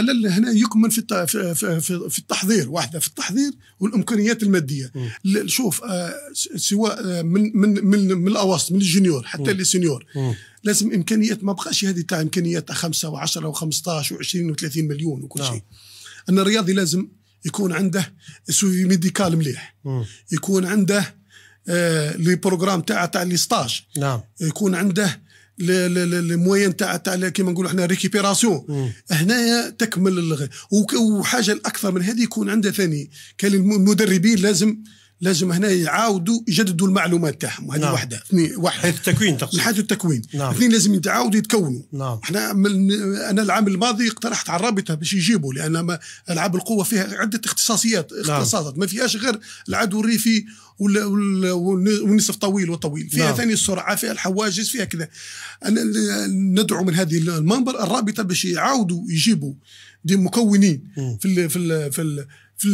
الخلل هنا يكمن في في التحضير واحده في التحضير والامكانيات الماديه شوف آه، سواء آه، من من من, من الاواسط من الجونيور حتى سينيور لازم امكانيات ما بقاش هذه تاع امكانيات 5 و10 و15 و20 و30 مليون وكل نعم. شيء ان الرياضي لازم يكون عنده سوفي ميديكال مليح يكون عنده آه لي بروجرام تاع تاع لي ستاج نعم يكون عنده الموين تاع تاع كيما نقولوا احنا ريكيبيراسيون هنايا تكمل وحاجه الاكثر من هذه يكون عندها ثاني كان المدربين لازم لازم هنا يعاودوا يجددوا المعلومات تاعهم هذه نعم. واحده اثنين واحد حيث التكوين تقصد حيث التكوين نعم. اثنين لازم يتعاودوا يتكونوا نعم احنا من انا العام الماضي اقترحت على الرابطه باش يجيبوا لان العاب القوه فيها عده اختصاصيات نعم. اختصاصات نعم. ما فيهاش غير العدو الريفي والنصف طويل وطويل فيها نعم. ثاني السرعه فيها الحواجز فيها كذا ندعو من هذه المنبر الرابطه باش يعاودوا يجيبوا دي مكونين في الـ في الـ في الـ في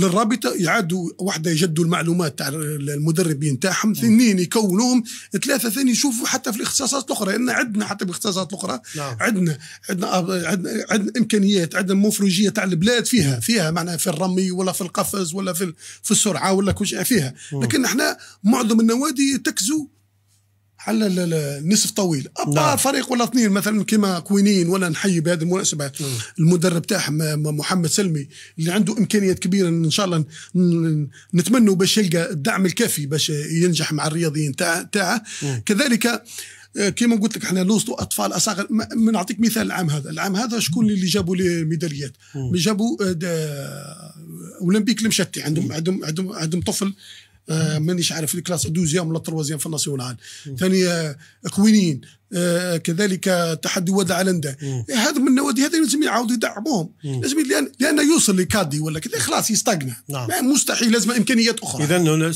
للرابطه يعادوا واحده يجدوا المعلومات تاع المدربين تاعهم نعم. اثنين يكونوهم ثلاثه ثاني يشوفوا حتى في الاختصاصات الاخرى لان عندنا حتى في الاختصاصات الاخرى نعم. عندنا عندنا عندنا امكانيات عندنا مفروجيه تاع البلاد فيها فيها معناها في الرمي ولا في القفز ولا في في السرعه ولا كل شيء فيها لكن احنا معظم النوادي تكزو على النصف طويل ابار نعم. فريق ولا اثنين مثلا كما كوينين ولا نحيي بهذه المناسبه نعم. المدرب تاعهم محمد سلمي اللي عنده امكانيات كبيره ان شاء الله نتمنوا باش يلقى الدعم الكافي باش ينجح مع الرياضيين تاعه نعم. كذلك آه، كما قلت لك احنا نوصلوا اطفال اصغر نعطيك مثال العام هذا العام هذا شكون اللي جابوا لي ميداليات جابوا آه، آه، اولمبيك المشتي عندهم عندهم عندهم طفل آه، مانيش عارف لي كلاس دوزيام ولا تروازيام في الناسيونال ثاني كوينين آه، آه، كذلك تحدي واد علندا هذا من النوادي هذا لازم يعاودوا يدعموهم لازم لان لانه يوصل لكادي ولا كذا خلاص يستغنى نعم. مستحيل لازم امكانيات اخرى اذا